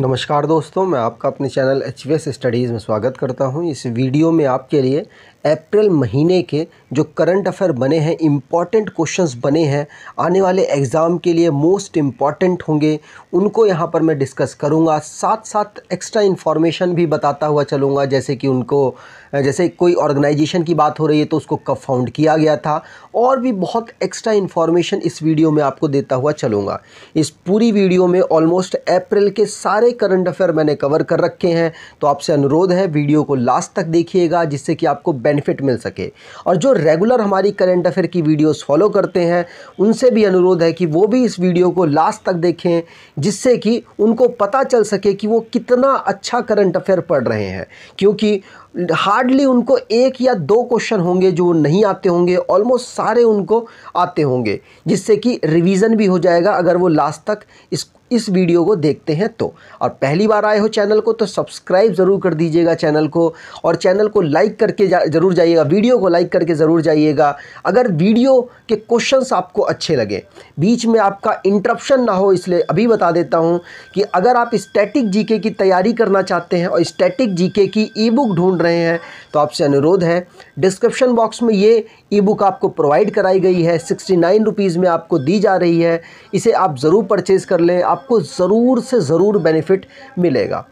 नमस्कार दोस्तों मैं आपका अपने चैनल एच स्टडीज़ में स्वागत करता हूं इस वीडियो में आपके लिए अप्रैल महीने के जो करंट अफेयर बने हैं इम्पॉर्टेंट क्वेश्चंस बने हैं आने वाले एग्ज़ाम के लिए मोस्ट इम्पॉर्टेंट होंगे उनको यहाँ पर मैं डिस्कस करूँगा साथ साथ एक्स्ट्रा इन्फॉर्मेशन भी बताता हुआ चलूँगा जैसे कि उनको जैसे कोई ऑर्गेनाइजेशन की बात हो रही है तो उसको कब फाउंड किया गया था और भी बहुत एक्स्ट्रा इन्फॉर्मेशन इस वीडियो में आपको देता हुआ चलूँगा इस पूरी वीडियो में ऑलमोस्ट अप्रैल के सारे करंट अफेयर मैंने कवर कर रखे हैं तो आपसे अनुरोध है वीडियो को लास्ट तक देखिएगा जिससे कि आपको बेनिफिट मिल सके और जो रेगुलर हमारी करंट अफेयर की वीडियोज़ फॉलो करते हैं उनसे भी अनुरोध है कि वो भी इस वीडियो को लास्ट तक देखें जिससे कि उनको पता चल सके कि वो कितना अच्छा करंट अफेयर पढ़ रहे हैं क्योंकि हार्डली उनको एक या दो क्वेश्चन होंगे जो नहीं आते होंगे ऑलमोस्ट सारे उनको आते होंगे जिससे कि रिवीजन भी हो जाएगा अगर वो लास्ट तक इस इस वीडियो को देखते हैं तो और पहली बार आए हो चैनल को तो सब्सक्राइब ज़रूर कर दीजिएगा चैनल को और चैनल को लाइक करके जा, ज़रूर जाइएगा वीडियो को लाइक करके ज़रूर जाइएगा अगर वीडियो के क्वेश्चंस आपको अच्छे लगे बीच में आपका इंटरप्शन ना हो इसलिए अभी बता देता हूँ कि अगर आप स्टैटिक जीके की तैयारी करना चाहते हैं और स्टैटिक जीके की ई बुक ढूँढ रहे हैं तो आपसे अनुरोध है डिस्क्रिप्शन बॉक्स में ये ई बुक आपको प्रोवाइड कराई गई है सिक्सटी नाइन रुपीज़ में आपको दी जा रही है इसे आप ज़रूर परचेज़ कर लें आपको ज़रूर से ज़रूर बेनिफिट मिलेगा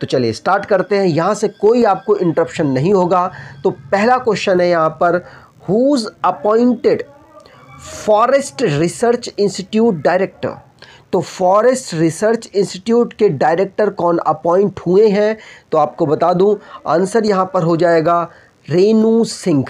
तो चलिए स्टार्ट करते हैं यहाँ से कोई आपको इंटरप्शन नहीं होगा तो पहला क्वेश्चन है यहाँ पर who's appointed forest research institute director तो फॉरेस्ट रिसर्च इंस्टीट्यूट के डायरेक्टर कौन अपॉइंट हुए हैं तो आपको बता दूं आंसर यहां पर हो जाएगा रेनू सिंह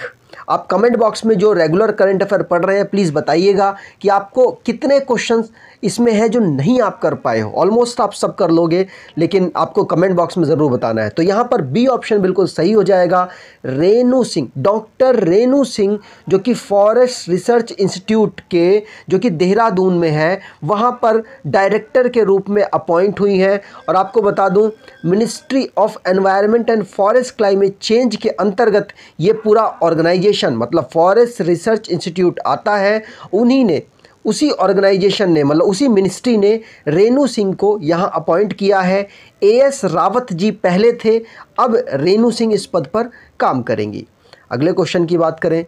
आप कमेंट बॉक्स में जो रेगुलर करंट अफेयर पढ़ रहे हैं प्लीज़ बताइएगा कि आपको कितने क्वेश्चंस इसमें है जो नहीं आप कर पाए हो ऑलमोस्ट आप सब कर लोगे लेकिन आपको कमेंट बॉक्स में ज़रूर बताना है तो यहाँ पर बी ऑप्शन बिल्कुल सही हो जाएगा रेनू सिंह डॉक्टर रेनू सिंह जो कि फॉरेस्ट रिसर्च इंस्टीट्यूट के जो कि देहरादून में है वहाँ पर डायरेक्टर के रूप में अपॉइंट हुई हैं और आपको बता दूँ ministry of environment and forest climate change के अंतर्गत ये पूरा ऑर्गेनाइजेशन मतलब फॉरेस्ट रिसर्च इंस्टीट्यूट आता है उन्हीं ने उसी ऑर्गेनाइजेशन ने मतलब उसी मिनिस्ट्री ने रेनू सिंह को यहाँ अपॉइंट किया है ए एस रावत जी पहले थे अब रेनू सिंह इस पद पर काम करेंगी अगले क्वेश्चन की बात करें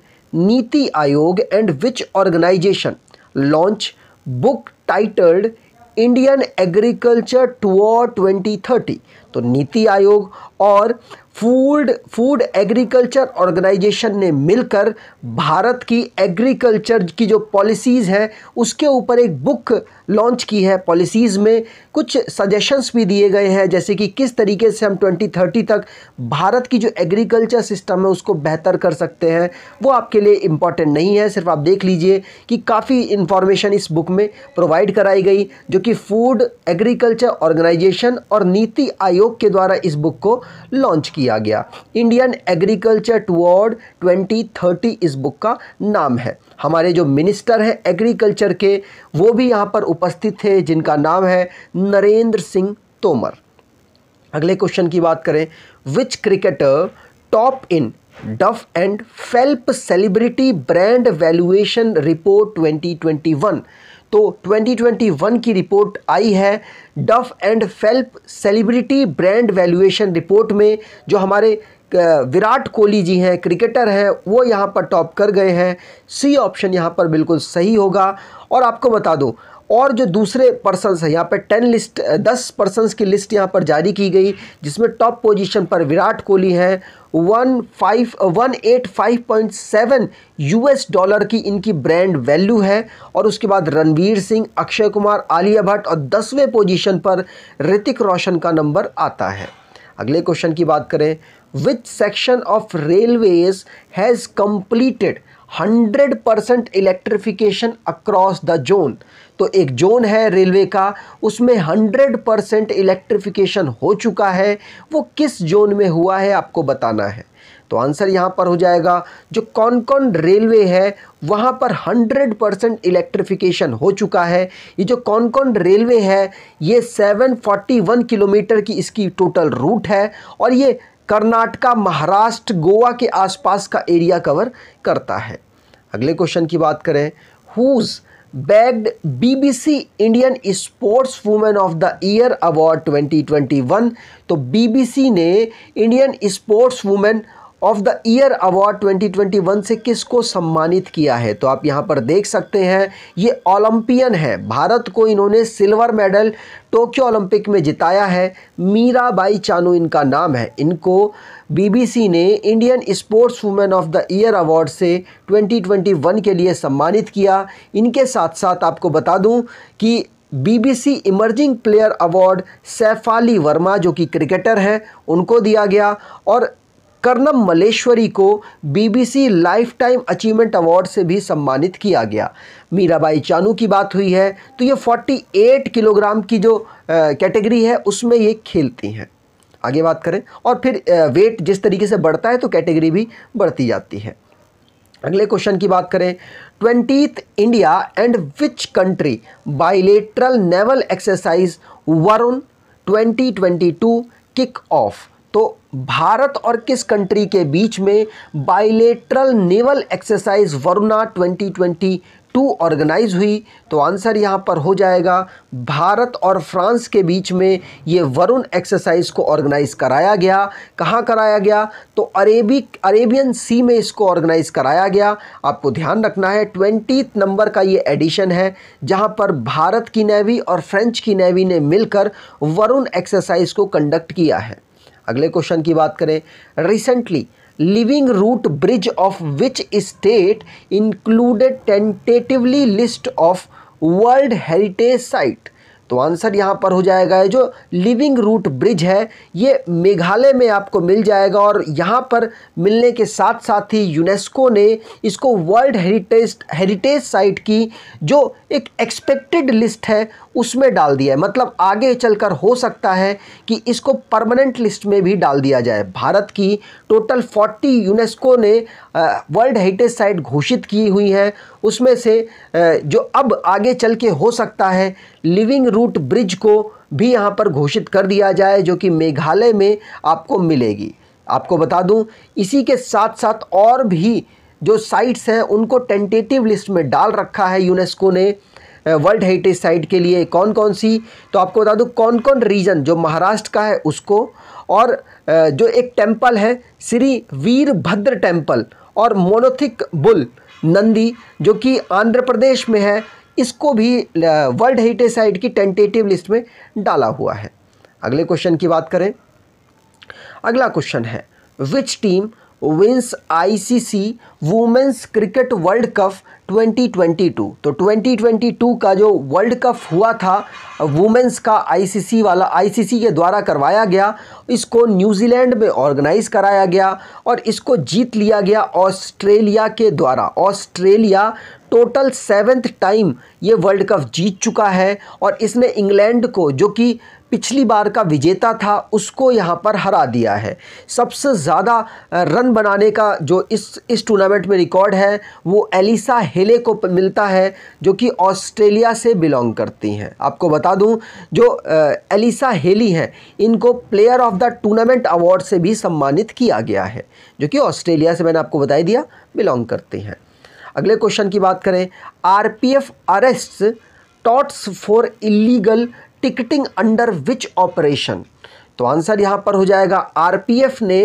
नीति Aayog and which organisation launch book titled Indian agriculture towards 2030 तो नीति आयोग और फूड फूड एग्रीकल्चर ऑर्गेनाइजेशन ने मिलकर भारत की एग्रीकल्चर की जो पॉलिसीज़ हैं उसके ऊपर एक बुक लॉन्च की है पॉलिसीज़ में कुछ सजेशंस भी दिए गए हैं जैसे कि किस तरीके से हम 2030 तक भारत की जो एग्रीकल्चर सिस्टम है उसको बेहतर कर सकते हैं वो आपके लिए इम्पॉर्टेंट नहीं है सिर्फ आप देख लीजिए कि काफ़ी इन्फॉर्मेशन इस बुक में प्रोवाइड कराई गई जो कि फूड एग्रीकल्चर ऑर्गेनाइजेशन और नीति आयोग के द्वारा इस बुक को लॉन्च किया गया इंडियन एग्रीकल्चर टूअर्ड ट्वेंटी इस बुक का नाम है हमारे जो मिनिस्टर हैं एग्रीकल्चर के वो भी यहाँ पर उपस्थित थे जिनका नाम है नरेंद्र सिंह तोमर अगले क्वेश्चन की बात करें विच cricketer top in Duff and Phelps celebrity brand valuation report 2021 तो 2021 की रिपोर्ट आई है Duff and Phelps celebrity brand valuation report में जो हमारे विराट कोहली जी हैं क्रिकेटर हैं वो यहाँ पर टॉप कर गए हैं सी ऑप्शन यहाँ पर बिल्कुल सही होगा और आपको बता दो और जो दूसरे पर्सनस हैं यहाँ पर टेन लिस्ट दस पर्सनस की लिस्ट यहाँ पर जारी की गई जिसमें टॉप पोजीशन पर विराट कोहली हैं one five one eight five point seven US एस डॉलर की इनकी ब्रांड वैल्यू है और उसके बाद रणवीर सिंह अक्षय कुमार आलिया भट्ट और दसवें पोजीशन पर ऋतिक रोशन का नंबर आता है अगले क्वेश्चन की बात करें which section of railways has completed hundred percent electrification across the zone तो एक जोन है रेलवे का उसमें हंड्रेड परसेंट इलेक्ट्रिफिकेशन हो चुका है वो किस जोन में हुआ है आपको बताना है तो आंसर यहाँ पर हो जाएगा जो कौन कौन रेलवे है वहाँ पर 100 परसेंट इलेक्ट्रिफिकेशन हो चुका है ये जो कौन कौन रेलवे है ये 741 किलोमीटर की इसकी टोटल रूट है और ये कर्नाटका महाराष्ट्र गोवा के आसपास का एरिया कवर करता है अगले क्वेश्चन की बात करें who bagged BBC Indian sports women of the year award 2021 तो बीबीसी ने Indian sports women of the year award 2021 से किसको सम्मानित किया है तो आप यहाँ पर देख सकते हैं ये ओलंपियन है भारत को इन्होंने सिल्वर मेडल टोक्यो ओलंपिक में जिताया है मीरा बाई चानू इनका नाम है इनको बीबीसी ने Indian sports women of the year award से 2021 के लिए सम्मानित किया इनके साथ साथ आपको बता दूँ कि BBC emerging player award Shafali Verma जो कि क्रिकेटर हैं उनको दिया गया और कर्नम मलेश्वरी को BBC life time achievement award से भी सम्मानित किया गया मीराबाई चानू की बात हुई है तो ये 48 किलोग्राम की जो कैटेगरी है उसमें ये खेलती हैं आगे बात करें और फिर वेट जिस तरीके से बढ़ता है तो कैटेगरी भी बढ़ती जाती है अगले क्वेश्चन की बात करें twentieth India and which country bilateral naval exercise Varun 2022 kick off तो भारत और किस कंट्री के बीच में bilateral naval exercise Varuna to organise हुई तो आंसर यहाँ पर हो जाएगा भारत और फ्रांस के बीच में ये वरुण एक्सरसाइज को ऑर्गेनाइज कराया गया कहाँ कराया गया तो अरेबिक अरेबियन सी में इसको ऑर्गेनाइज कराया गया आपको ध्यान रखना है ट्वेंटी नंबर का ये एडिशन है जहाँ पर भारत की नेवी और फ्रेंच की नेवी ने मिलकर वरुण एक्सरसाइज को कंडक्ट किया है अगले क्वेश्चन की बात करें recently living root bridge of which state included tentatively list of world heritage site तो आंसर यहाँ पर हो जाएगा जो लिविंग रूट ब्रिज है ये मेघालय में आपको मिल जाएगा और यहाँ पर मिलने के साथ साथ ही यूनेस्को ने इसको वर्ल्ड हेरिटेज हेरिटेज साइट की जो एक एक्सपेक्टेड लिस्ट है उसमें डाल दिया है मतलब आगे चलकर हो सकता है कि इसको परमानेंट लिस्ट में भी डाल दिया जाए भारत की टोटल 40 यूनेस्को ने वर्ल्ड हेरिटेज साइट घोषित की हुई है उसमें से जो अब आगे चल के हो सकता है लिविंग रूट ब्रिज को भी यहाँ पर घोषित कर दिया जाए जो कि मेघालय में आपको मिलेगी आपको बता दूं इसी के साथ साथ और भी जो साइट्स हैं उनको टेंटेटिव लिस्ट में डाल रखा है यूनेस्को ने वर्ल्ड हेरिटेज साइट के लिए कौन कौन सी तो आपको बता दूँ कौन कौन रीजन जो महाराष्ट्र का है उसको और जो एक टेम्पल है श्री वीरभद्र टेम्पल और मोनोथिक बुल नंदी जो कि आंध्र प्रदेश में है इसको भी वर्ल्ड हेरिटेज साइट की टेंटेटिव लिस्ट में डाला हुआ है अगले क्वेश्चन की बात करें अगला क्वेश्चन है which team wins ICC women's cricket world cup 2022 तो 2022 का जो वर्ल्ड कप हुआ था वुमेंस का आईसीसी वाला आईसीसी के द्वारा करवाया गया इसको न्यूजीलैंड में ऑर्गेनाइज कराया गया और इसको जीत लिया गया ऑस्ट्रेलिया के द्वारा ऑस्ट्रेलिया टोटल सेवेंथ टाइम ये वर्ल्ड कप जीत चुका है और इसने इंग्लैंड को जो कि पिछली बार का विजेता था उसको यहाँ पर हरा दिया है सबसे ज़्यादा रन बनाने का जो इस इस टूर्नामेंट में रिकॉर्ड है वो एलिसा हेले को मिलता है जो कि ऑस्ट्रेलिया से बिलोंग करती हैं आपको बता दूं जो एलिसा हेली हैं इनको player of the tournament award से भी सम्मानित किया गया है जो कि ऑस्ट्रेलिया से मैंने आपको बताई दिया बिलोंग करती हैं अगले क्वेश्चन की बात करें R F arrest touts for illegal ticketing under which operation तो आंसर यहां पर हो जाएगा आरपीएफ ने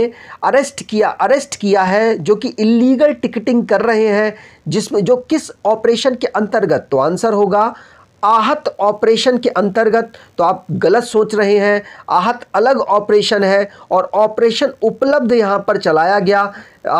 अरेस्ट किया अरेस्ट किया है जो कि इलीगल टिकटिंग कर रहे हैं जिसमें जो किस ऑपरेशन के अंतर्गत तो आंसर होगा आहत ऑपरेशन के अंतर्गत तो आप गलत सोच रहे हैं आहत अलग ऑपरेशन है और ऑपरेशन उपलब्ध यहां पर चलाया गया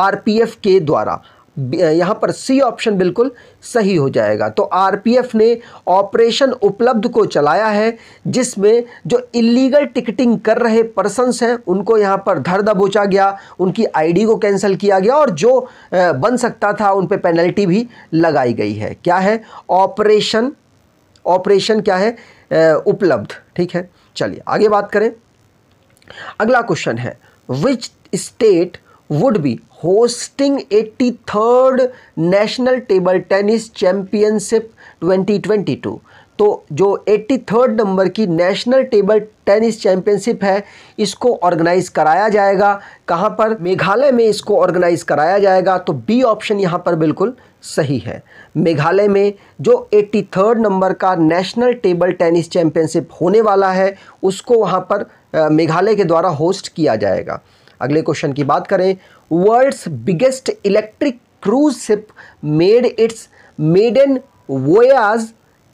आरपीएफ के द्वारा यहाँ पर सी ऑप्शन बिल्कुल सही हो जाएगा तो आरपीएफ ने ऑपरेशन उपलब्ध को चलाया है जिसमें जो इलीगल टिकटिंग कर रहे पर्सनस हैं उनको यहाँ पर धर दबोचा गया उनकी आईडी को कैंसिल किया गया और जो बन सकता था उन पर पेनल्टी भी लगाई गई है क्या है ऑपरेशन ऑपरेशन क्या है उपलब्ध ठीक है चलिए आगे बात करें अगला क्वेश्चन है which state would be eighty 83rd national table tennis championship 2022 तो जो 83rd नंबर की नेशनल टेबल टेनिस चैम्पियनशिप है इसको ऑर्गेनाइज कराया जाएगा कहाँ पर मेघालय में इसको ऑर्गेनाइज कराया जाएगा तो बी ऑप्शन यहाँ पर बिल्कुल सही है मेघालय में जो 83rd नंबर का नेशनल टेबल टेनिस चैम्पियनशिप होने वाला है उसको वहाँ पर मेघालय के द्वारा होस्ट किया जाएगा अगले क्वेश्चन की बात करें biggest electric cruise ship made it's made in voyage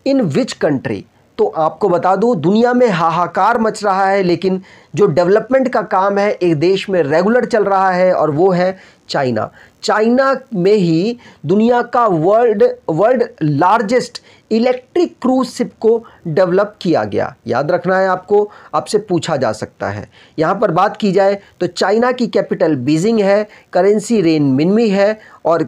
in which country तो आपको बता दूं दुनिया में हाहाकार मच रहा है लेकिन जो डेवलपमेंट का काम है एक देश में रेगुलर चल रहा है और वो है चाइना चाइना में ही दुनिया का world world largest electric cruise ship को डेवलप किया गया याद रखना है आपको आपसे पूछा जा सकता है यहाँ पर बात की जाए तो चाइना की कैपिटल बीजिंग है करेंसी रेन मिनमी है और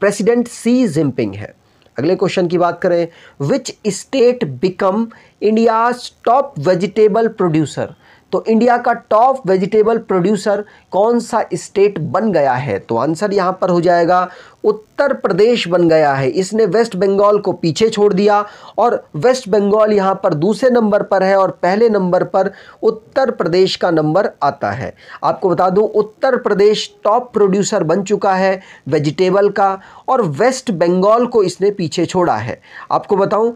प्रेसिडेंट सी जिनपिंग है अगले क्वेश्चन की बात करें which state become India's top vegetable producer तो इंडिया का टॉप वेजिटेबल प्रोड्यूसर कौन सा स्टेट बन गया है तो आंसर यहाँ पर हो जाएगा उत्तर प्रदेश बन गया है इसने वेस्ट बंगाल को पीछे छोड़ दिया और वेस्ट बंगाल यहाँ पर दूसरे नंबर पर है और पहले नंबर पर उत्तर प्रदेश का नंबर आता है आपको बता दूँ उत्तर प्रदेश टॉप प्रोड्यूसर बन चुका है वेजिटेबल का और वेस्ट बंगाल को इसने पीछे छोड़ा है आपको बताऊँ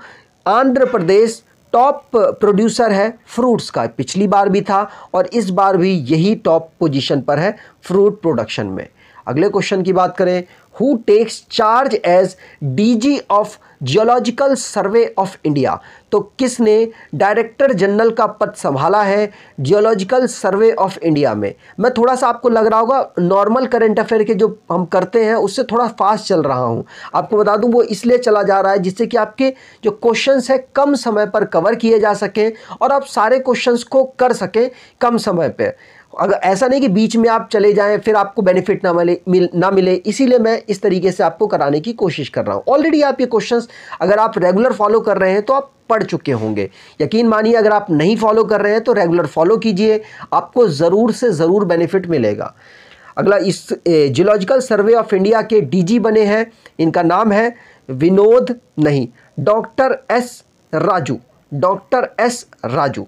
आंध्र प्रदेश टॉप प्रोड्यूसर है फ्रूट्स का पिछली बार भी था और इस बार भी यही टॉप पोजीशन पर है फ्रूट प्रोडक्शन में अगले क्वेश्चन की बात करें who takes charge as D G of geological survey of India तो किसने डायरेक्टर जनरल का पद संभाला है जियोलॉजिकल सर्वे ऑफ इंडिया में मैं थोड़ा सा आपको लग रहा होगा नॉर्मल करंट अफेयर के जो हम करते हैं उससे थोड़ा फास्ट चल रहा हूँ आपको बता दूँ वो इसलिए चला जा रहा है जिससे कि आपके जो क्वेश्चन हैं कम समय पर कवर किए जा सकें और आप सारे क्वेश्चन को कर सकें कम समय पर अगर ऐसा नहीं कि बीच में आप चले जाएं फिर आपको बेनिफिट ना मिले मिल ना मिले इसीलिए मैं इस तरीके से आपको कराने की कोशिश कर रहा हूँ ऑलरेडी आप ये क्वेश्चंस अगर आप रेगुलर फॉलो कर रहे हैं तो आप पढ़ चुके होंगे यकीन मानिए अगर आप नहीं फॉलो कर रहे हैं तो रेगुलर फॉलो कीजिए आपको ज़रूर से ज़रूर बेनिफिट मिलेगा अगला इस जियोलॉजिकल सर्वे ऑफ इंडिया के डी बने हैं इनका नाम है विनोद नहीं doctor S Raju doctor S Raju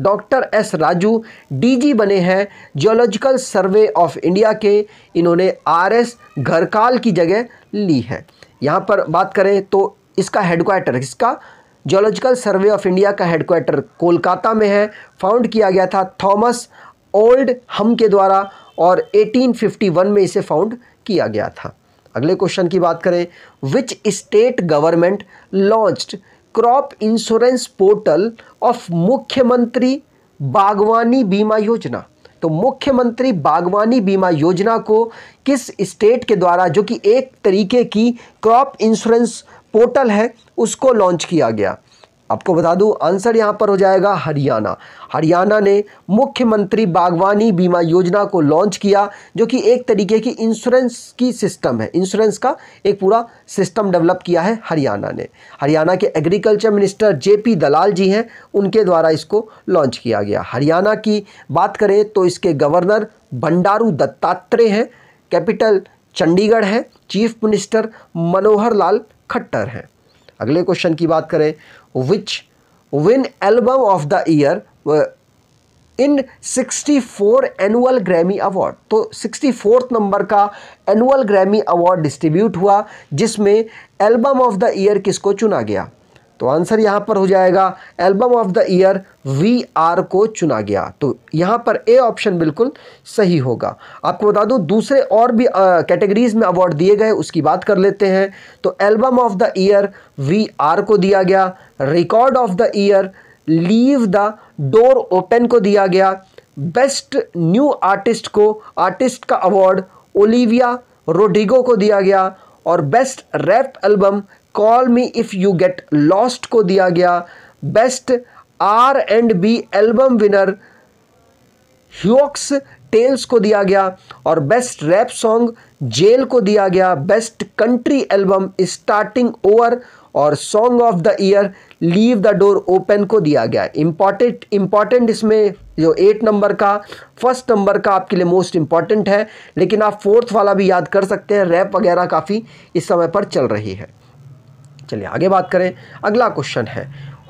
doctor S Raju DG बने हैं जियोलॉजिकल सर्वे ऑफ इंडिया के इन्होंने आरएस घरकाल की जगह ली है यहाँ पर बात करें तो इसका हेडक्वार्टर इसका जियोलॉजिकल सर्वे ऑफ इंडिया का हेडक्वार्टर कोलकाता में है फाउंड किया गया था थॉमस ओल्ड हम के द्वारा और 1851 में इसे फाउंड किया गया था अगले क्वेश्चन की बात करें which state government launched crop insurance portal of Mukhyamantri Bagwani बीमा योजना तो मुख्यमंत्री बागवानी बीमा योजना को किस स्टेट के द्वारा जो कि एक तरीके की क्रॉप इंश्योरेंस पोर्टल है उसको लॉन्च किया गया आपको बता दूं आंसर यहां पर हो जाएगा हरियाणा हरियाणा ने मुख्यमंत्री बागवानी बीमा योजना को लॉन्च किया जो कि एक तरीके की इंश्योरेंस की सिस्टम है इंश्योरेंस का एक पूरा सिस्टम डेवलप किया है हरियाणा ने हरियाणा के एग्रीकल्चर मिनिस्टर जेपी दलाल जी हैं उनके द्वारा इसको लॉन्च किया गया हरियाणा की बात करें तो इसके गवर्नर बंडारू दत्तात्रेय हैं कैपिटल चंडीगढ़ है चीफ मिनिस्टर मनोहर लाल खट्टर हैं अगले क्वेश्चन की बात करें which win album of the year in 64 annual Grammy award तो सिक्सटी नंबर का एनुअल ग्रैमी अवार्ड डिस्ट्रीब्यूट हुआ जिसमें एल्बम ऑफ द ईयर किसको चुना गया तो आंसर यहाँ पर हो जाएगा album of the year we are को चुना गया तो यहाँ पर ए ऑप्शन बिल्कुल सही होगा आपको बता दूँ दूसरे और भी कैटेगरीज में अवार्ड दिए गए उसकी बात कर लेते हैं तो album of the year we are को दिया गया record of the year leave the door open को दिया गया बेस्ट न्यू आर्टिस्ट को आर्टिस्ट का अवार्ड ओलिविया रोडिगो को दिया गया और best rap album call me if you get lost को दिया गया best R and B album winner heaux tales को दिया गया और बेस्ट रैप सॉन्ग जेल को दिया गया best country album starting over और song of the year leave the door open को दिया गया इम्पॉर्टेंट इम्पॉर्टेंट इसमें जो एट नंबर का फर्स्ट नंबर का आपके लिए मोस्ट इम्पॉर्टेंट है लेकिन आप फोर्थ वाला भी याद कर सकते हैं रैप वगैरह काफ़ी इस समय पर चल रही है चलिए आगे बात करें अगला क्वेश्चन है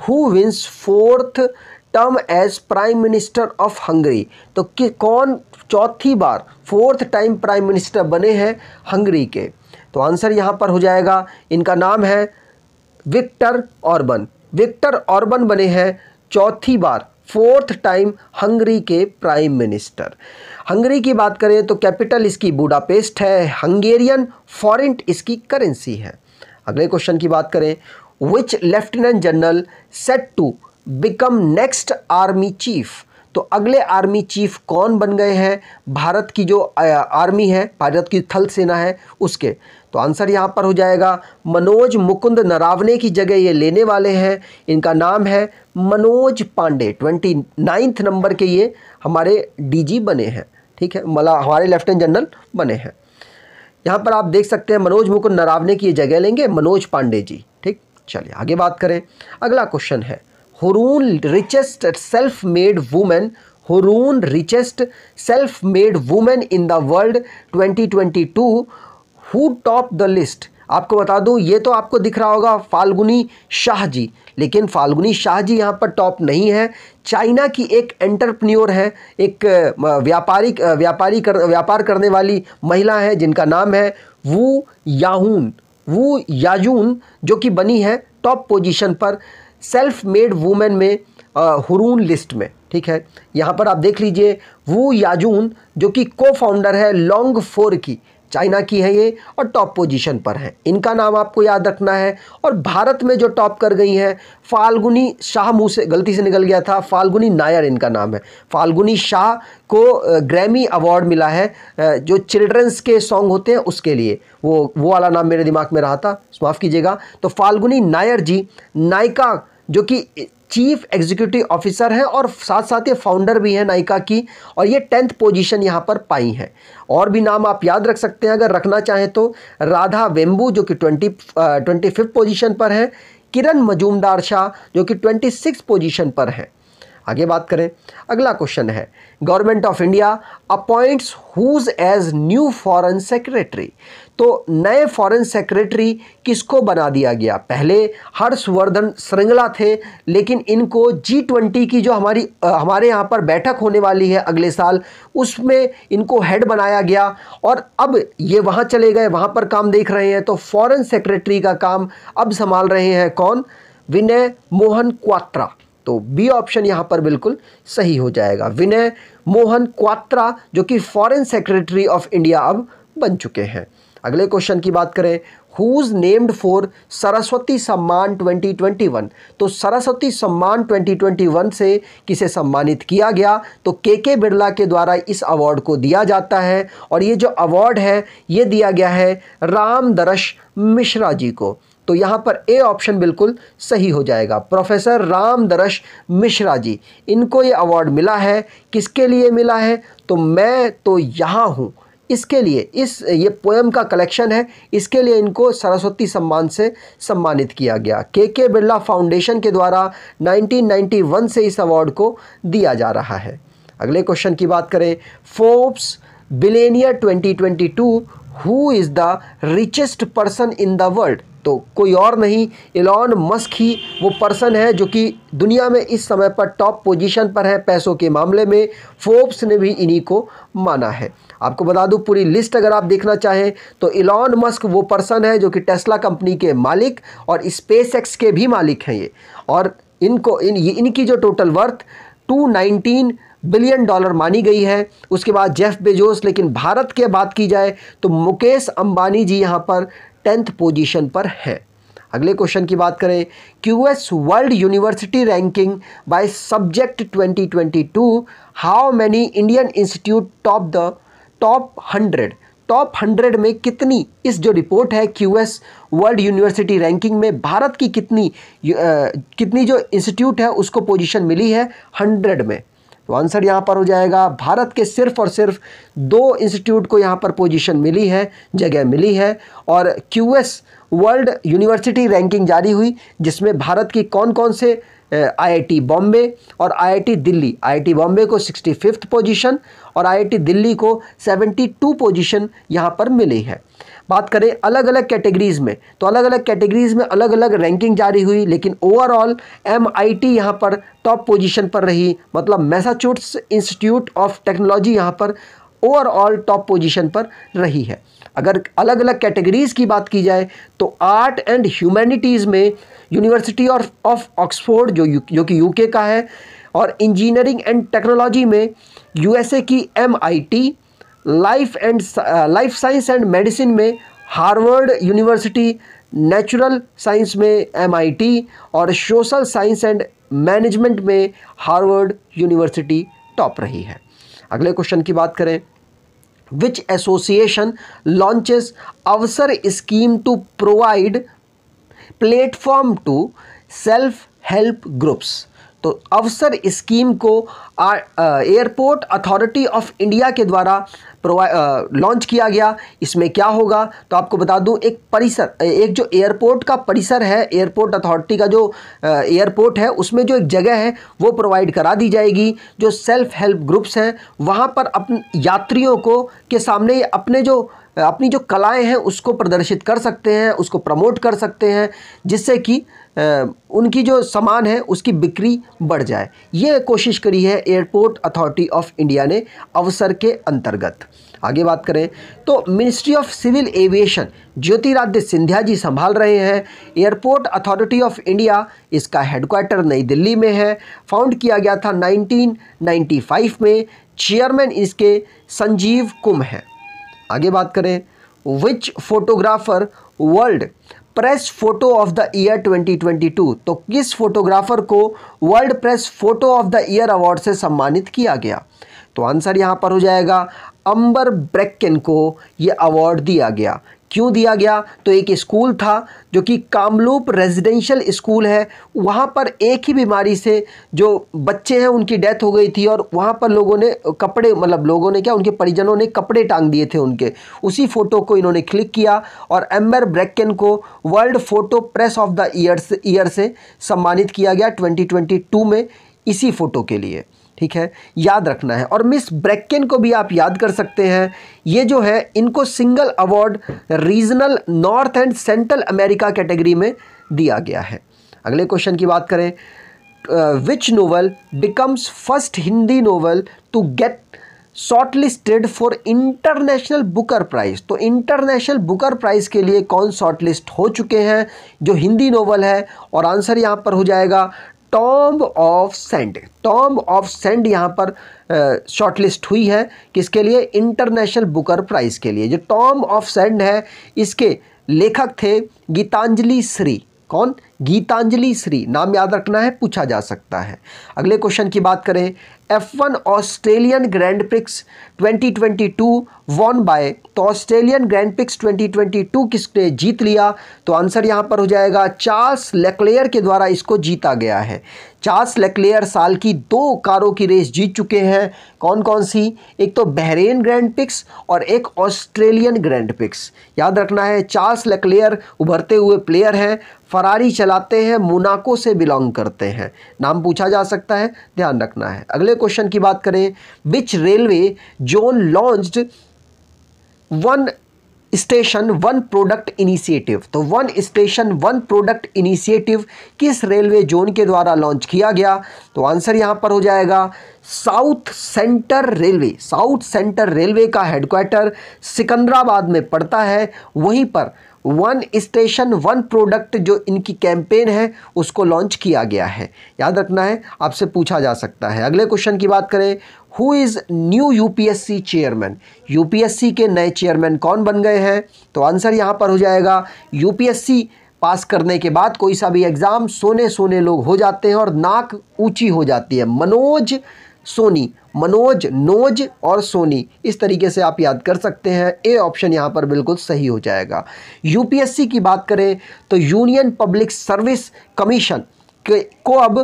who wins fourth term as prime minister of Hungary तो कि कौन चौथी बार फोर्थ टाइम प्राइम मिनिस्टर बने हैं हंगरी के तो आंसर यहाँ पर हो जाएगा इनका नाम है विक्टर ऑर्बन विक्टर ऑर्बन बने हैं चौथी बार फोर्थ टाइम हंगरी के प्राइम मिनिस्टर हंगरी की बात करें तो कैपिटल इसकी बूडापेस्ट है हंगेरियन फॉरेंट इसकी करेंसी है अगले क्वेश्चन की बात करें which lieutenant general set to become next army chief तो अगले आर्मी चीफ कौन बन गए हैं भारत की जो आर्मी है भारत की थल सेना है उसके तो आंसर यहाँ पर हो जाएगा मनोज मुकुंद नरावने की जगह ये लेने वाले हैं इनका नाम है Manoj Pande twenty ninth number के ये हमारे डीजी बने हैं ठीक है मला हमारे लेफ्टिनेंट जनरल बने हैं यहाँ पर आप देख सकते हैं मनोज मुकुंद नरावने की जगह लेंगे मनोज पांडे जी ठीक चलिए आगे बात करें अगला क्वेश्चन है Hurun richest self made women Hurun richest self made women in the world 2022 who top the list आपको बता दूं ये तो आपको दिख रहा होगा फाल्गुनी शाह जी लेकिन फाल्गुनी शाह जी यहाँ पर टॉप नहीं है चाइना की एक एंटरप्रन्योर है एक व्यापारी व्यापारी कर व्यापार करने वाली महिला है जिनका नाम है वु याहून वू याजून जो कि बनी है टॉप पोजीशन पर सेल्फ मेड वूमेन में हुरून लिस्ट में ठीक है यहाँ पर आप देख लीजिए वु याजून जो कि को फाउंडर है लॉन्ग फोर की चाइना की हैं ये और टॉप पोजीशन पर हैं इनका नाम आपको याद रखना है और भारत में जो टॉप कर गई हैं फाल्गुनी शाह मुँह से गलती से निकल गया था फाल्गुनी नायर इनका नाम है फाल्गुनी शाह को ग्रैमी अवार्ड मिला है जो चिल्ड्रंस के सॉन्ग होते हैं उसके लिए वो वो वाला नाम मेरे दिमाग में रहा था माफ़ कीजिएगा तो फाल्गुनी नायर जी नायका जो कि चीफ एग्जीक्यूटिव ऑफिसर हैं और साथ साथ ये फाउंडर भी हैं नायका की और ये टेंथ पोजीशन यहाँ पर पाई हैं और भी नाम आप याद रख सकते हैं अगर रखना चाहें तो राधा वेम्बू जो कि ट्वेंटी ट्वेंटी फिफ्थ पोजीशन पर हैं किरण मजूमदार शाह जो कि ट्वेंटी सिक्स पोजीशन पर हैं आगे बात करें अगला क्वेश्चन है government of India appoints whose as new foreign secretary तो नए फॉरेन सेक्रेटरी किसको बना दिया गया पहले हर्षवर्धन श्रृंगला थे लेकिन इनको जी ट्वेंटी की जो हमारी आ, हमारे यहाँ पर बैठक होने वाली है अगले साल उसमें इनको हेड बनाया गया और अब ये वहाँ चले गए वहाँ पर काम देख रहे हैं तो फॉरेन सेक्रेटरी का काम अब संभाल रहे हैं कौन विनय मोहन क्वात्रा तो बी ऑप्शन यहां पर बिल्कुल सही हो जाएगा विनय मोहन क्वात्रा जो कि फॉरेन सेक्रेटरी ऑफ इंडिया अब बन चुके हैं अगले क्वेश्चन की बात करें हुज नेम्ड फॉर सरस्वती सम्मान 2021 तो सरस्वती सम्मान 2021 से किसे सम्मानित किया गया तो के के बिरला के द्वारा इस अवार्ड को दिया जाता है और ये जो अवार्ड है ये दिया गया है रामदरश मिश्रा जी को तो यहाँ पर ए ऑप्शन बिल्कुल सही हो जाएगा प्रोफेसर रामदर्श मिश्रा जी इनको ये अवार्ड मिला है किसके लिए मिला है तो मैं तो यहाँ हूँ इसके लिए इस ये पोएम का कलेक्शन है इसके लिए इनको सरस्वती सम्मान से सम्मानित किया गया के के बिरला फाउंडेशन के द्वारा 1991 से इस अवार्ड को दिया जा रहा है अगले क्वेश्चन की बात करें Forbes billionaire 2022 who is the richest person in the world तो कोई और नहीं इलॉन मस्क ही वो पर्सन है जो कि दुनिया में इस समय पर टॉप पोजीशन पर है पैसों के मामले में फोर्ब्स ने भी इन्हीं को माना है आपको बता दूं पूरी लिस्ट अगर आप देखना चाहें तो इलॉन मस्क वो पर्सन है जो कि टेस्ला कंपनी के मालिक और स्पेस एक्स के भी मालिक हैं ये और इनको इन इनकी जो total worth two nineteen billion dollar मानी गई है उसके बाद जेफ बेजोस लेकिन भारत की बात की जाए तो मुकेश अंबानी जी यहाँ पर टेंथ पोजीशन पर हैं अगले क्वेश्चन की बात करें Q S world university ranking by subject 2022 how many Indian institute top the top hundred top hundred में कितनी इस जो रिपोर्ट है Q S world university ranking में भारत की कितनी आ, कितनी जो इंस्टीट्यूट है उसको पोजीशन मिली है हंड्रेड में तो आंसर यहाँ पर हो जाएगा भारत के सिर्फ और सिर्फ दो इंस्टीट्यूट को यहाँ पर पोजीशन मिली है जगह मिली है और क्यूएस वर्ल्ड यूनिवर्सिटी रैंकिंग जारी हुई जिसमें भारत की कौन कौन से आईआईटी बॉम्बे और आईआईटी दिल्ली आईआईटी बॉम्बे को सिक्सटी फिफ्थ पोजिशन और आई दिल्ली को सेवेंटी टू पोजिशन यहाँ पर मिली है बात करें अलग अलग कैटेगरीज़ में तो अलग अलग कैटेगरीज़ में अलग अलग रैंकिंग जारी हुई लेकिन ओवरऑल एम आई टी यहाँ पर टॉप पोजीशन पर रही मतलब मैसाचुट्स इंस्टीट्यूट ऑफ टेक्नोलॉजी यहाँ पर ओवरऑल टॉप पोजीशन पर रही है अगर अलग अलग कैटेगरीज़ की बात की जाए तो आर्ट एंड ह्यूमैनिटीज़ में यूनिवर्सिटी ऑफ ऑक्सफोर्ड जो जो कि यू का है और इंजीनियरिंग एंड टेक्नोलॉजी में यू की M life and life science and medicine में हार्वर्ड यूनिवर्सिटी नेचुरल साइंस में एमआईटी और सोशल साइंस एंड मैनेजमेंट में हार्वर्ड यूनिवर्सिटी टॉप रही है अगले क्वेश्चन की बात करें which association launches Avsar scheme to provide platform to self help groups तो अवसर स्कीम को एयरपोर्ट अथॉरिटी ऑफ इंडिया के द्वारा लॉन्च किया गया इसमें क्या होगा तो आपको बता दूं एक परिसर एक जो एयरपोर्ट का परिसर है एयरपोर्ट अथॉरिटी का जो एयरपोर्ट है उसमें जो एक जगह है वो प्रोवाइड करा दी जाएगी जो सेल्फ हेल्प ग्रुप्स हैं वहाँ पर अपन यात्रियों को के सामने अपने जो अपनी जो कलाएं हैं उसको प्रदर्शित कर सकते हैं उसको प्रमोट कर सकते हैं जिससे कि उनकी जो सामान है उसकी बिक्री बढ़ जाए ये कोशिश करी है एयरपोर्ट अथॉरिटी ऑफ इंडिया ने अवसर के अंतर्गत आगे बात करें तो ministry of civil aviation Jyotiraditya Scindia ji संभाल रहे हैं एयरपोर्ट अथॉरिटी ऑफ इंडिया इसका हेडक्वार्टर नई दिल्ली में है फाउंड किया गया था 1995 में चेयरमैन इसके संजीव कुम हैं आगे बात करें which photographer world press photo of the year 2022 तो किस फोटोग्राफर को world press photo of the year award से सम्मानित किया गया तो आंसर यहां पर हो जाएगा अंबर ब्रेकन को यह अवार्ड दिया गया क्यों दिया गया तो एक स्कूल था जो कि कामलोप रेजिडेंशियल स्कूल है वहाँ पर एक ही बीमारी से जो बच्चे हैं उनकी डेथ हो गई थी और वहाँ पर लोगों ने कपड़े मतलब लोगों ने क्या उनके परिजनों ने कपड़े टांग दिए थे उनके उसी फ़ोटो को इन्होंने क्लिक किया और एम्बर ब्रैकन को world photo press of the year year से सम्मानित किया गया ट्वेंटी में इसी फ़ोटो के लिए ठीक है याद रखना है और मिस ब्रैकेन को भी आप याद कर सकते हैं ये जो है इनको single award regional north and central America category में दिया गया है अगले क्वेश्चन की बात करें which novel becomes first Hindi novel to get short listed for international Booker prize तो इंटरनेशनल बुकर प्राइज़ के लिए कौन शॉर्ट लिस्ट हो चुके हैं जो हिंदी नोवल है और आंसर यहाँ पर हो जाएगा tomb of sand tomb of sand यहाँ पर शॉर्टलिस्ट हुई है किसके लिए इंटरनेशनल बुकर प्राइज़ के लिए जो टॉम ऑफ सेंड है इसके लेखक थे गीतांजलि श्री कौन गीतांजलि श्री नाम याद रखना है पूछा जा सकता है अगले क्वेश्चन की बात करें F one Australian Grand Prix 2022 won by तो ऑस्ट्रेलियन ग्रैंड प्रिक्स 2022 किसने जीत लिया तो आंसर यहां पर हो जाएगा चार्ल्स लेक्लेयर के द्वारा इसको जीता गया है चार्ल्स लेक्लेयर साल की दो कारों की रेस जीत चुके हैं कौन कौन सी एक तो बहरेन ग्रैंड पिक्स और एक ऑस्ट्रेलियन ग्रैंड पिक्स याद रखना है चार्ल्स लेक्लेयर उभरते हुए प्लेयर हैं फरारी चलाते हैं मुनाको से बिलोंग करते हैं नाम पूछा जा सकता है ध्यान रखना है अगले क्वेश्चन की बात करें which railway zone launched one station one product initiative तो one station one product initiative किस रेलवे जोन के द्वारा लॉन्च किया गया तो आंसर यहां पर हो जाएगा south centre railway south centre railway का हेडक्वार्टर सिकंदराबाद में पड़ता है वहीं पर वन स्टेशन वन प्रोडक्ट जो इनकी कैंपेन है उसको लॉन्च किया गया है याद रखना है आपसे पूछा जा सकता है अगले क्वेश्चन की बात करें who is new UPSC chairman UPSC के नए चेयरमैन कौन बन गए हैं तो आंसर यहाँ पर हो जाएगा यूपीएससी पास करने के बाद कोई सा भी एग्ज़ाम सोने सोने लोग हो जाते हैं और नाक ऊंची हो जाती है मनोज सोनी मनोज नोज और सोनी इस तरीके से आप याद कर सकते हैं ए ऑप्शन यहाँ पर बिल्कुल सही हो जाएगा यूपीएससी की बात करें तो यूनियन पब्लिक सर्विस कमीशन को अब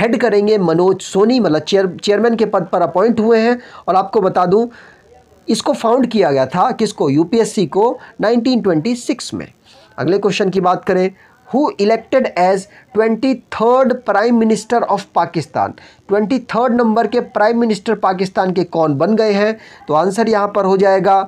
हेड करेंगे मनोज सोनी मतलब चेयर चेयरमैन के पद पर अपॉइंट हुए हैं और आपको बता दूं इसको फाउंड किया गया था किसको यूपीएससी को 1926 में अगले क्वेश्चन की बात करें who elected as twenty third prime minister of Pakistan twenty third number के प्राइम मिनिस्टर पाकिस्तान के कौन बन गए हैं तो आंसर यहाँ पर हो जाएगा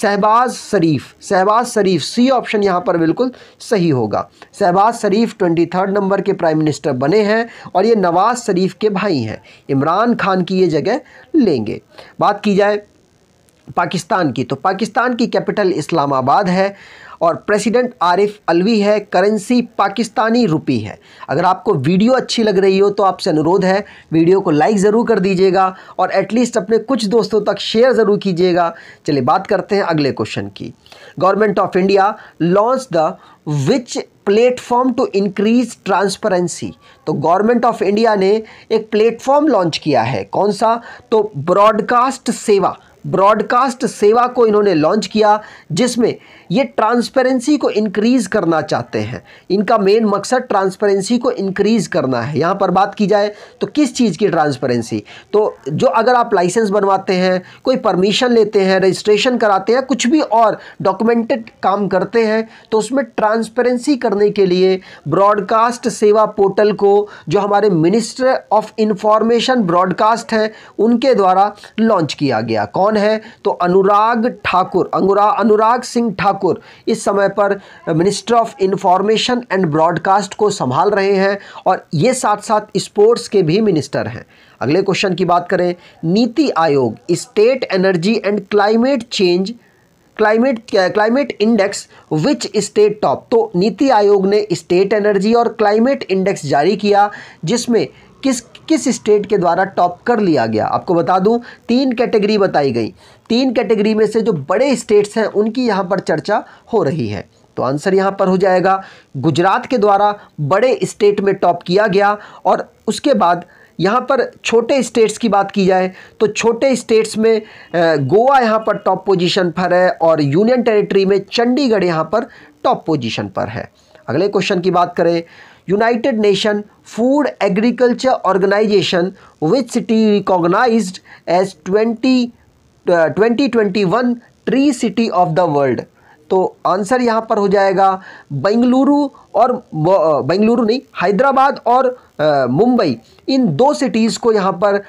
शहबाज शरीफ शहबाज शरीफ सी ऑप्शन यहाँ पर बिल्कुल सही होगा Shahbaz Sharif twenty third number के प्राइम मिनिस्टर बने हैं और ये नवाज शरीफ के भाई हैं इमरान खान की ये जगह लेंगे बात की जाए पाकिस्तान की तो पाकिस्तान की कैपिटल इस्लामाबाद है और प्रेसिडेंट आरिफ अलवी है करेंसी पाकिस्तानी रुपी है अगर आपको वीडियो अच्छी लग रही हो तो आपसे अनुरोध है वीडियो को लाइक ज़रूर कर दीजिएगा और एटलीस्ट अपने कुछ दोस्तों तक शेयर ज़रूर कीजिएगा चलिए बात करते हैं अगले क्वेश्चन की government of India launched which platform to increase transparency तो गवर्नमेंट ऑफ इंडिया ने एक प्लेटफॉर्म लॉन्च किया है कौन सा तो ब्रॉडकास्ट सेवा ब्रॉडकास्ट सेवा को इन्होंने लॉन्च किया जिसमें ये ट्रांसपेरेंसी को इनक्रीज़ करना चाहते हैं इनका मेन मकसद ट्रांसपेरेंसी को इनक्रीज़ करना है यहाँ पर बात की जाए तो किस चीज़ की ट्रांसपेरेंसी तो जो अगर आप लाइसेंस बनवाते हैं कोई परमिशन लेते हैं रजिस्ट्रेशन कराते हैं कुछ भी और डॉक्यूमेंटेड काम करते हैं तो उसमें ट्रांसपेरेंसी करने के लिए ब्रॉडकास्ट सेवा पोर्टल को जो हमारे मिनिस्टर ऑफ इंफॉर्मेशन ब्रॉडकास्ट हैं उनके द्वारा लॉन्च किया गया कौन स्थान है तो अनुराग ठाकुर अनुराग अनुराग सिंह ठाकुर इस समय पर minister of information and broadcast को संभाल रहे हैं और ये साथ साथ स्पोर्ट्स के भी मिनिस्टर हैं अगले क्वेश्चन की बात करें नीति Aayog state energy and climate change climate climate index which state top तो नीति आयोग ने स्टेट एनर्जी और क्लाइमेट इंडेक्स जारी किया जिसमें किस किस स्टेट के द्वारा टॉप कर लिया गया आपको बता दूं तीन कैटेगरी बताई गई तीन कैटेगरी में से जो बड़े स्टेट्स हैं उनकी यहाँ पर चर्चा हो रही है तो आंसर यहाँ पर हो जाएगा गुजरात के द्वारा बड़े स्टेट में टॉप किया गया और उसके बाद यहाँ पर छोटे स्टेट्स की बात की जाए तो छोटे स्टेट्स में गोवा यहाँ पर टॉप पोजीशन पर है और यूनियन टेरिटरी में चंडीगढ़ यहाँ पर टॉप पोजीशन पर है अगले क्वेश्चन की बात करें nation food agriculture organization which city recognize as twenty twenty twenty one tree city of the world तो आंसर यहाँ पर हो जाएगा बेंगलुरु और बेंगलुरु नहीं हैदराबाद और मुंबई इन दो सिटीज़ को यहाँ पर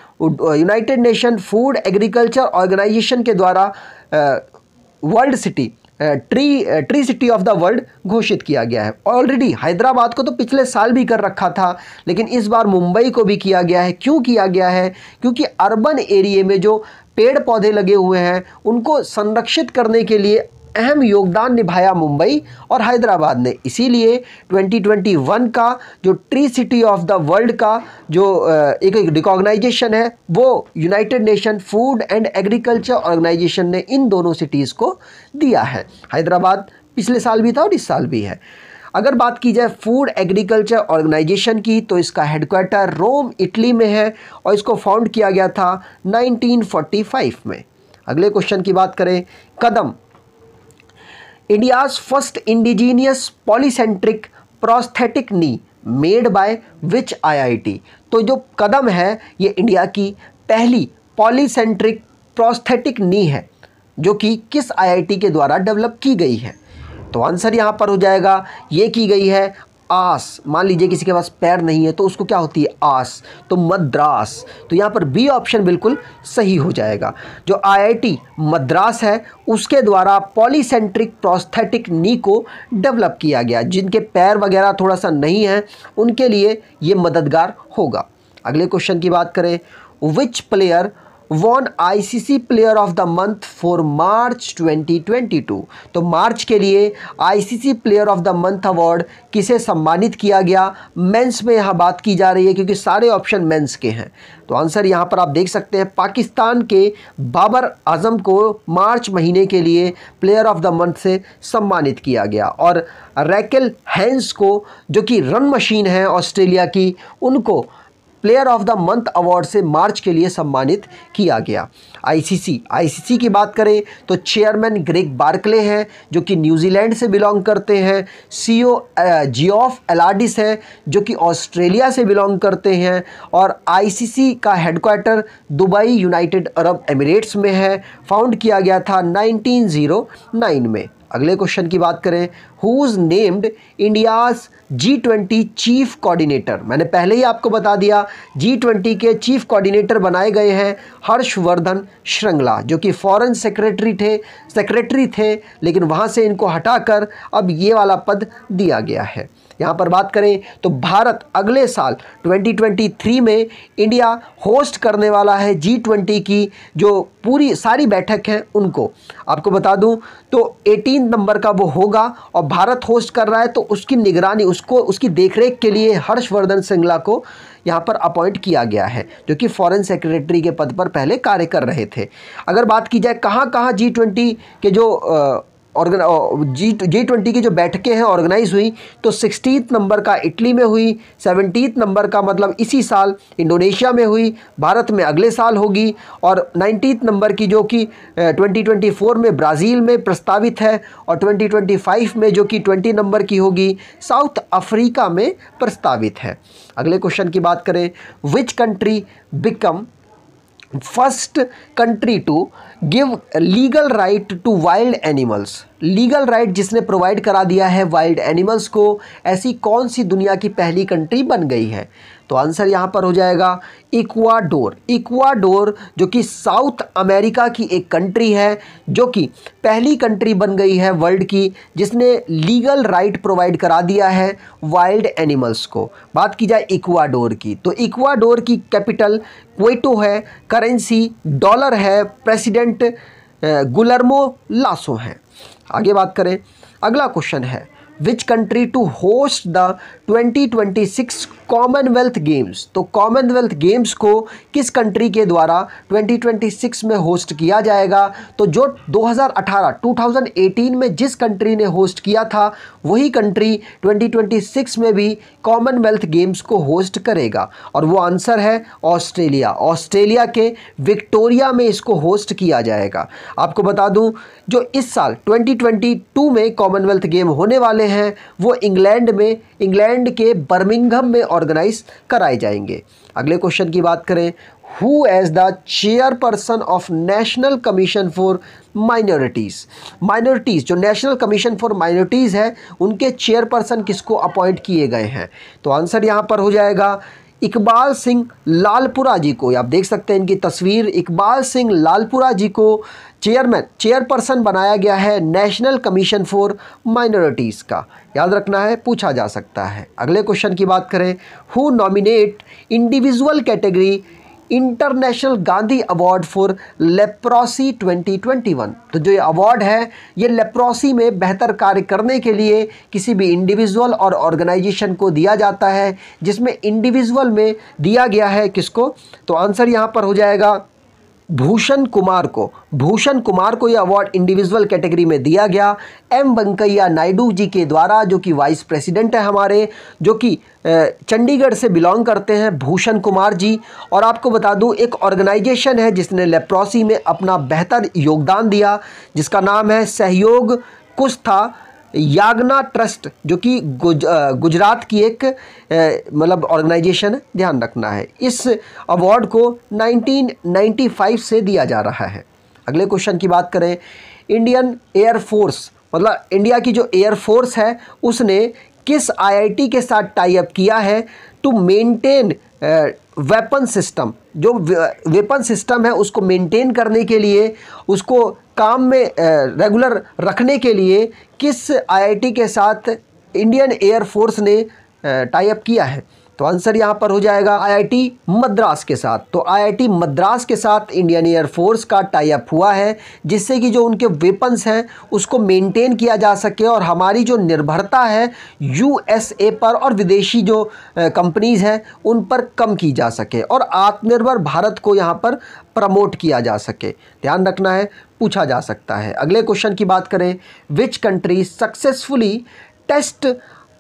united nation food agriculture organization के द्वारा world city tree tree city of the world घोषित किया गया है ऑलरेडी हैदराबाद को तो पिछले साल भी कर रखा था लेकिन इस बार मुंबई को भी किया गया है क्यों किया गया है क्योंकि अर्बन एरिए में जो पेड़ पौधे लगे हुए हैं उनको संरक्षित करने के लिए अहम योगदान निभाया मुंबई और हैदराबाद ने इसीलिए 2021 का जो tree city of the world का जो एक रिकॉग्नाइजेशन है वो united nation food and agriculture organization ने इन दोनों सिटीज़ को दिया है हैदराबाद पिछले साल भी था और इस साल भी है अगर बात की जाए फूड एग्रीकल्चर ऑर्गेनाइजेशन की तो इसका हेडक्वार्टर रोम इटली में है और इसको फाउंड किया गया था 1945 में अगले क्वेश्चन की बात करें Kadam India's first indigenous polycentric prosthetic knee made by which IIT तो जो कदम है ये इंडिया की पहली पॉलीसेंट्रिक प्रोस्थेटिक नी है जो कि किस आईआईटी के द्वारा डेवलप की गई है तो आंसर यहाँ पर हो जाएगा ये की गई है आस मान लीजिए किसी के पास पैर नहीं है तो उसको क्या होती है आस तो मद्रास तो यहाँ पर बी ऑप्शन बिल्कुल सही हो जाएगा जो आईआईटी मद्रास है उसके द्वारा पॉलीसेंट्रिक प्रोस्थेटिक नी को डेवलप किया गया जिनके पैर वगैरह थोड़ा सा नहीं है उनके लिए ये मददगार होगा अगले क्वेश्चन की बात करें which player won ICC player of the month for March 2022 तो मार्च के लिए ICC player of the month award किसे सम्मानित किया गया मेंस में यहाँ बात की जा रही है क्योंकि सारे ऑप्शन मेंस के हैं तो आंसर यहाँ पर आप देख सकते हैं पाकिस्तान के बाबर आजम को मार्च महीने के लिए प्लेयर ऑफ द मंथ से सम्मानित किया गया और रैकेल हैंस को जो कि रन मशीन है ऑस्ट्रेलिया की उनको player of the month award से मार्च के लिए सम्मानित किया गया आईसीसी आईसीसी की बात करें तो चेयरमैन ग्रेग बार्कले हैं जो कि न्यूजीलैंड से बिलोंग करते हैं सीईओ जियोफ एलाडिस हैं जो कि ऑस्ट्रेलिया से बिलोंग करते हैं और आईसीसी का headquarter Dubai United Arab Emirates में है फाउंड किया गया था 1909 में अगले क्वेश्चन की बात करें who is named India's G twenty chief coordinator मैंने पहले ही आपको बता दिया जी ट्वेंटी के चीफ कोऑर्डिनेटर बनाए गए हैं हर्षवर्धन श्रृंगला जो कि फॉरेन सेक्रेटरी थे सेक्रेटरी थे लेकिन वहाँ से इनको हटाकर अब ये वाला पद दिया गया है यहाँ पर बात करें तो भारत अगले साल 2023 में इंडिया होस्ट करने वाला है जी ट्वेंटी की जो पूरी सारी बैठक है उनको आपको बता दूं तो 18 नंबर का वो होगा और भारत होस्ट कर रहा है तो उसकी निगरानी उसको उसकी देखरेख के लिए हर्षवर्धन श्रृंगला को यहाँ पर अपॉइंट किया गया है जो कि फॉरेन सेक्रेटरी के पद पर पहले कार्य कर रहे थे अगर बात की जाए कहाँ कहाँ जी ट्वेंटी के जो आ, जी जी ट्वेंटी की जो बैठकें हैं ऑर्गेनाइज हुई तो सिक्सटीन नंबर का इटली में हुई सेवनटीथ नंबर का मतलब इसी साल इंडोनेशिया में हुई भारत में अगले साल होगी और नाइन्टीथ नंबर की जो कि ट्वेंटी ट्वेंटी फ़ोर में ब्राज़ील में प्रस्तावित है और ट्वेंटी ट्वेंटी फ़ाइव में जो कि ट्वेंटी नंबर की होगी साउथ अफ्रीका में प्रस्तावित है अगले क्वेश्चन की बात करें which country become first country to give legal right to wild animals legal right जिसने प्रोवाइड करा दिया है वाइल्ड एनिमल्स को ऐसी कौन सी दुनिया की पहली कंट्री बन गई है तो आंसर यहाँ पर हो जाएगा इक्वाडोर इक्वाडोर जो कि साउथ अमेरिका की एक कंट्री है जो कि पहली कंट्री बन गई है वर्ल्ड की जिसने लीगल राइट प्रोवाइड करा दिया है वाइल्ड एनिमल्स को बात की जाए इक्वाडोर की तो इक्वाडोर की कैपिटल क्वेटो है करेंसी डॉलर है प्रेसिडेंट गुलरमो लासो हैं आगे बात करें अगला क्वेश्चन है which country to host the 2026 Commonwealth Games तो कॉमनवेल्थ गेम्स को किस कंट्री के द्वारा 2026 में होस्ट किया जाएगा तो जो 2018 2018 में जिस कंट्री ने होस्ट किया था वही कंट्री 2026 में भी कॉमनवेल्थ गेम्स को होस्ट करेगा और वो आंसर है ऑस्ट्रेलिया ऑस्ट्रेलिया के विक्टोरिया में इसको होस्ट किया जाएगा आपको बता दूँ जो इस साल ट्वेंटी में कॉमनवेल्थ गेम होने वाले हैं वो इंग्लैंड में इंग्लैंड के बर्मिंघम में ऑर्गेनाइज कराए जाएंगे अगले क्वेश्चन की बात करें who as the chairperson of national commission for minorities minorities जो नेशनल कमीशन फॉर माइनॉरिटीज़ है उनके चेयरपर्सन किसको अपॉइंट किए गए हैं तो आंसर यहाँ पर हो जाएगा इकबाल सिंह लालपुरा जी को आप देख सकते हैं इनकी तस्वीर इकबाल सिंह लालपुरा जी को चेयरमैन चेयरपर्सन बनाया गया है नेशनल कमीशन फॉर माइनॉरिटीज़ का याद रखना है पूछा जा सकता है अगले क्वेश्चन की बात करें who nominate individual category international Gandhi award for leprosy 2021 तो जो ये अवार्ड है ये लेप्रोसी में बेहतर कार्य करने के लिए किसी भी इंडिविजुअल और ऑर्गेनाइजेशन को दिया जाता है जिसमें इंडिविजुअल में दिया गया है किसको तो आंसर यहाँ पर हो जाएगा भूषण कुमार को भूषण कुमार को यह अवार्ड इंडिविजुअल कैटेगरी में दिया गया एम वेंकैया नायडू जी के द्वारा जो कि वाइस प्रेसिडेंट है हमारे जो कि चंडीगढ़ से बिलोंग करते हैं भूषण कुमार जी और आपको बता दूं एक ऑर्गेनाइजेशन है जिसने लेप्रोसी में अपना बेहतर योगदान दिया जिसका नाम है सहयोग कुछ था यागना ट्रस्ट जो कि गुज, गुजरात की एक मतलब ऑर्गेनाइजेशन ध्यान रखना है इस अवार्ड को 1995 से दिया जा रहा है अगले क्वेश्चन की बात करें इंडियन एयरफोर्स मतलब इंडिया की जो एयरफोर्स है उसने किस आईआईटी के साथ टाई अप किया है टू मेंटेन वेपन सिस्टम जो वेपन सिस्टम है उसको मेंटेन करने के लिए उसको काम में रेगुलर रखने के लिए किस आईआईटी के साथ इंडियन एयर फोर्स ने टाई अप किया है तो आंसर यहाँ पर हो जाएगा आईआईटी मद्रास के साथ तो आईआईटी मद्रास के साथ इंडियन एयरफोर्स का टाई अप हुआ है जिससे कि जो उनके वेपन्स हैं उसको मेंटेन किया जा सके और हमारी जो निर्भरता है यूएसए पर और विदेशी जो कंपनीज़ हैं उन पर कम की जा सके और आत्मनिर्भर भारत को यहाँ पर प्रमोट किया जा सके ध्यान रखना है पूछा जा सकता है अगले क्वेश्चन की बात करें which country successfully test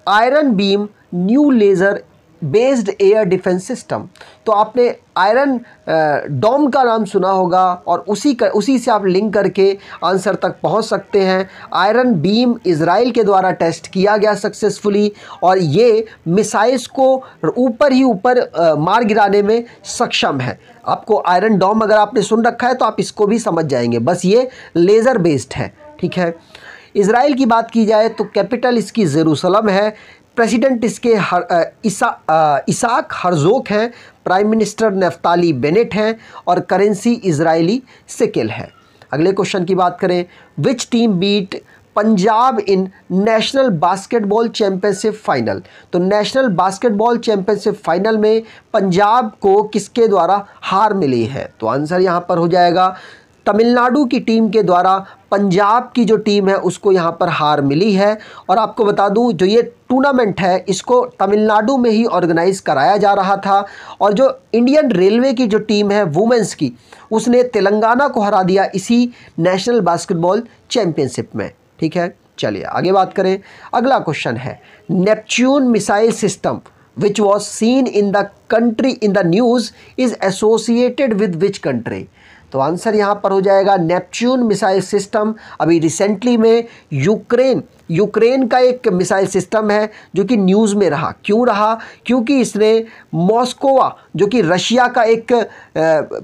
iron beam new laser based air defence system तो आपने आयरन डोम uh, का नाम सुना होगा और उसी कर, उसी से आप लिंक करके आंसर तक पहुंच सकते हैं आयरन बीम इसराइल के द्वारा टेस्ट किया गया सक्सेसफुली और ये मिसाइल्स को ऊपर ही ऊपर uh, मार गिराने में सक्षम है आपको आयरन डोम अगर आपने सुन रखा है तो आप इसको भी समझ जाएंगे बस ये लेज़र बेस्ड है ठीक है इसराइल की बात की जाए तो कैपिटल इसकी जेरूसलम है प्रेसिडेंट इसके हर इसाक हरजोक हैं प्राइम मिनिस्टर नफ्ताली बेनेट हैं और करेंसी इजरायली सिकिल है अगले क्वेश्चन की बात करें which team beat Punjab in national basketball championship final तो नेशनल बास्केटबॉल चैंपियनशिप फाइनल में पंजाब को किसके द्वारा हार मिली है तो आंसर यहाँ पर हो जाएगा तमिलनाडु की टीम के द्वारा पंजाब की जो टीम है उसको यहाँ पर हार मिली है और आपको बता दूँ जो ये टूर्नामेंट है इसको तमिलनाडु में ही ऑर्गेनाइज़ कराया जा रहा था और जो इंडियन रेलवे की जो टीम है वुमेंस की उसने तेलंगाना को हरा दिया इसी नेशनल बास्केटबॉल चैम्पियनशिप में ठीक है चलिए आगे बात करें अगला क्वेश्चन है Neptune missile system which was seen in the country in the news is associated with which country तो आंसर यहाँ पर हो जाएगा नेपच्यून मिसाइल सिस्टम अभी रिसेंटली में यूक्रेन यूक्रेन का एक मिसाइल सिस्टम है जो कि न्यूज़ में रहा क्यों रहा क्योंकि इसने मॉस्कोवा जो कि रशिया का एक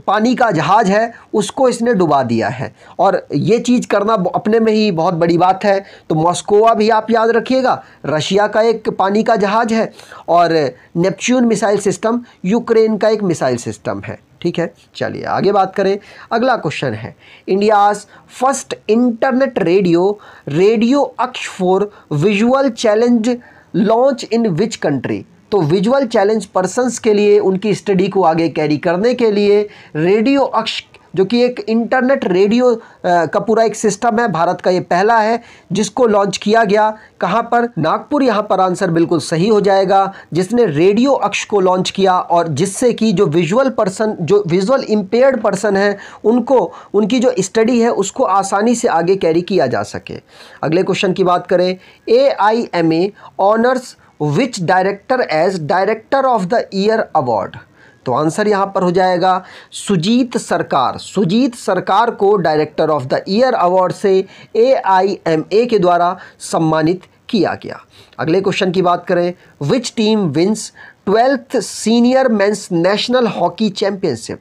पानी का जहाज़ है उसको इसने डुबा दिया है और ये चीज़ करना अपने में ही बहुत बड़ी बात है तो मॉस्कोवा भी आप याद रखिएगा रशिया का एक पानी का जहाज़ है और नेपच्यून मिसाइल सिस्टम यूक्रेन का एक मिसाइल सिस्टम है ठीक है चलिए आगे बात करें अगला क्वेश्चन है India's first internet radio radio Aksh for visual challenge launch in which country तो विजुअल चैलेंज पर्सनस के लिए उनकी स्टडी को आगे कैरी करने के लिए रेडियो अक्ष जो कि एक इंटरनेट रेडियो का पूरा एक सिस्टम है भारत का ये पहला है जिसको लॉन्च किया गया कहाँ पर नागपुर यहाँ पर आंसर बिल्कुल सही हो जाएगा जिसने रेडियो अक्ष को लॉन्च किया और जिससे कि जो विजुअल पर्सन जो विजुअल इम्पेयर्ड पर्सन है उनको उनकी जो स्टडी है उसको आसानी से आगे कैरी किया जा सके अगले क्वेश्चन की बात करें A I M A honours which director as director of the year award तो आंसर यहाँ पर हो जाएगा सुजीत सरकार सुजीत सरकार को director of the year award से ए के द्वारा सम्मानित किया गया अगले क्वेश्चन की बात करें which team wins twelfth senior men's national hockey championship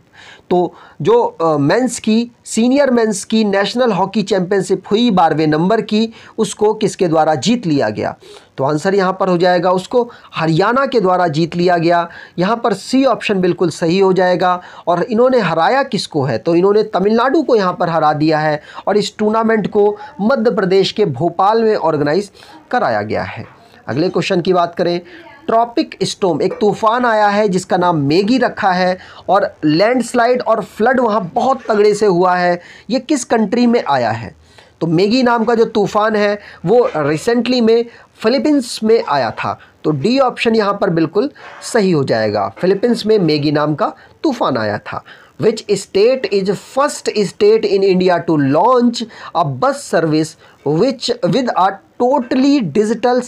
तो जो मेंस की सीनियर मेंस की नेशनल हॉकी चैंपियनशिप हुई बारहवें नंबर की उसको किसके द्वारा जीत लिया गया तो आंसर यहाँ पर हो जाएगा उसको हरियाणा के द्वारा जीत लिया गया यहाँ पर सी ऑप्शन बिल्कुल सही हो जाएगा और इन्होंने हराया किसको है तो इन्होंने तमिलनाडु को यहाँ पर हरा दिया है और इस टूर्नामेंट को मध्य प्रदेश के भोपाल में ऑर्गेनाइज कराया गया है अगले क्वेश्चन की बात करें ट्रॉपिक स्टोम एक तूफ़ान आया है जिसका नाम मेगी रखा है और लैंडस्लाइड और फ्लड वहाँ बहुत तगड़े से हुआ है ये किस कंट्री में आया है तो मेगी नाम का जो तूफ़ान है वो रिसेंटली में फ़िलीपींस में आया था तो डी ऑप्शन यहाँ पर बिल्कुल सही हो जाएगा फ़िलीपींस में मेगी नाम का तूफ़ान आया था which state is first state in India to launch a bus service which with a totally digital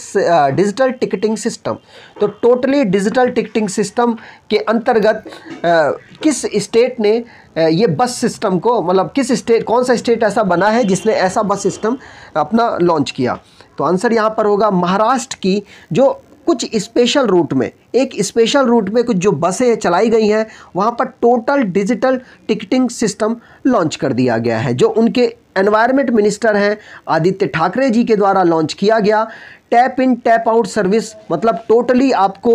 digital ticketing system तो टोटली डिजिटल टिकटिंग सिस्टम के अंतर्गत uh, किस स्टेट ने आ, uh, ये बस सिस्टम को मतलब किस स्टेट कौन सा स्टेट ऐसा बना है जिसने ऐसा बस सिस्टम अपना लॉन्च किया तो आंसर यहाँ पर होगा महाराष्ट्र की जो कुछ स्पेशल रूट में एक स्पेशल रूट में कुछ जो बसें चलाई गई हैं वहाँ पर total digital ticketing system launch कर दिया गया है जो उनके एनवायरनमेंट मिनिस्टर हैं आदित्य ठाकरे जी के द्वारा लॉन्च किया गया tap in tap out service मतलब टोटली आपको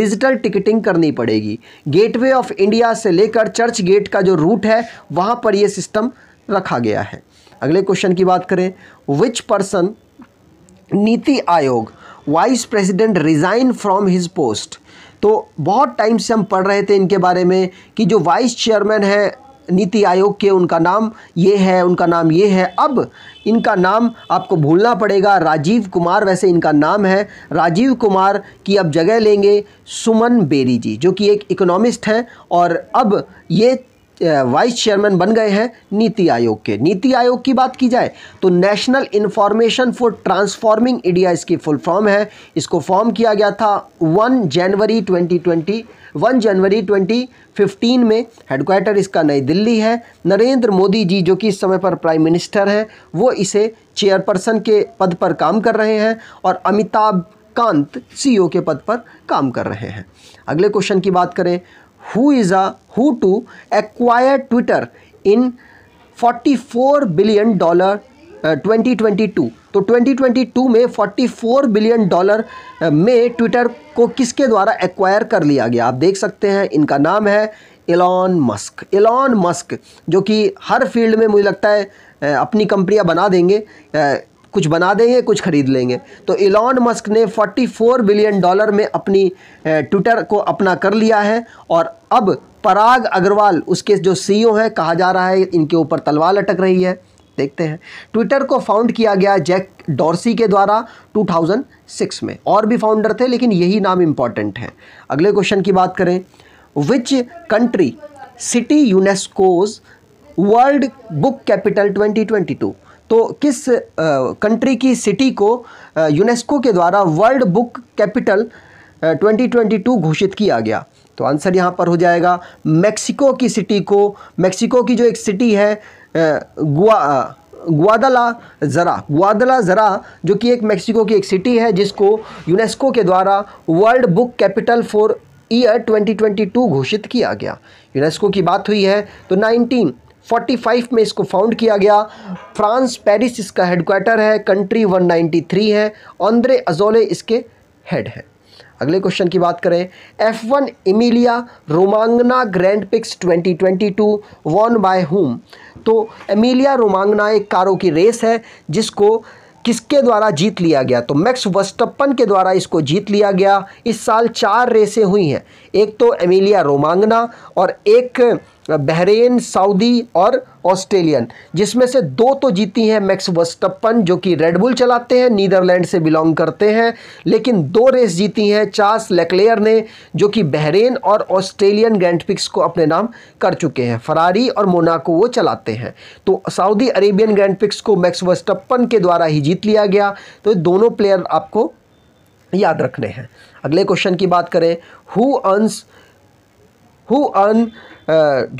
डिजिटल टिकटिंग करनी पड़ेगी गेटवे ऑफ इंडिया से लेकर चर्च गेट का जो रूट है वहाँ पर यह सिस्टम रखा गया है अगले क्वेश्चन की बात करें विच person NITI Aayog vice president resign from his post तो बहुत टाइम से हम पढ़ रहे थे इनके बारे में कि जो वाइस चेयरमैन है नीति आयोग के उनका नाम ये है उनका नाम ये है अब इनका नाम आपको भूलना पड़ेगा राजीव कुमार वैसे इनका नाम है राजीव कुमार की अब जगह लेंगे सुमन बेरी जी जो कि एक इकोनॉमिस्ट हैं और अब ये वाइस चेयरमैन बन गए हैं नीति आयोग के नीति आयोग की बात की जाए तो national information for transforming India इसकी फुल फॉर्म है इसको फॉर्म किया गया था वन जनवरी 2020 वन जनवरी 2015 में हेडक्वार्टर इसका नई दिल्ली है नरेंद्र मोदी जी जो कि इस समय पर प्राइम मिनिस्टर हैं वो इसे चेयरपर्सन के पद पर काम कर रहे हैं और अमिताभ कांत सीईओ के पद पर काम कर रहे हैं अगले क्वेश्चन की बात करें who is a who to acquire Twitter in 44 billion dollar 2022 तो 2022 में 44 बिलियन डॉलर में ट्विटर को किसके द्वारा एक्वायर कर लिया गया आप देख सकते हैं इनका नाम है एलॉन मस्क एलॉन मस्क जो कि हर फील्ड में मुझे लगता है uh, अपनी कंपनियां बना देंगे uh, कुछ बना देंगे कुछ ख़रीद लेंगे तो इलॉन मस्क ने 44 बिलियन डॉलर में अपनी ट्विटर को अपना कर लिया है और अब पराग अग्रवाल उसके जो सीईओ e हैं कहा जा रहा है इनके ऊपर तलवार लटक रही है देखते हैं ट्विटर को फाउंड किया गया जैक डॉर्सी के द्वारा 2006 में और भी फाउंडर थे लेकिन यही नाम इम्पॉर्टेंट है अगले क्वेश्चन की बात करें which country city UNESCO's world book capital twenty तो किस कंट्री की सिटी को यूनेस्को के द्वारा वर्ल्ड बुक कैपिटल 2022 घोषित किया गया तो आंसर यहाँ पर हो जाएगा मैक्सिको की सिटी को मैक्सिको की जो एक सिटी है गुआ ग्वादला ज़रा ग्वादला ज़रा जो कि एक मैक्सिको की एक सिटी है जिसको यूनेस्को के द्वारा world book capital for year 2022 घोषित किया गया यूनेस्को की बात हुई है तो 1945 में इसको फाउंड किया गया फ्रांस पेरिस इसका हेडक्वार्टर है कंट्री 193 है आंद्रे अजोले इसके हेड हैं अगले क्वेश्चन की बात करें F one Emilia Romagna Grand Prix 2022 won by whom तो एमिलिया रोमांगना एक कारों की रेस है जिसको किसके द्वारा जीत लिया गया तो मैक्स वस्टप्पन के द्वारा इसको जीत लिया गया इस साल चार रेसें हुई हैं एक तो एमिलिया रोमांगना और एक बहरेन सऊदी और ऑस्ट्रेलियन जिसमें से दो तो जीती हैं मैक्स वस्टप्पन जो कि रेडबुल चलाते हैं नीदरलैंड से बिलोंग करते हैं लेकिन दो रेस जीती हैं चार्ल्स लेकलेयर ने जो कि बहरेन और ऑस्ट्रेलियन ग्रैंड पिक्स को अपने नाम कर चुके हैं फरारी और मोनाको वो चलाते हैं तो सऊदी अरेबियन ग्रैंड पिक्स को मैक्स वस्टप्पन के द्वारा ही जीत लिया गया तो दोनों प्लेयर आपको याद रखने हैं अगले क्वेश्चन की बात करें हु अंस who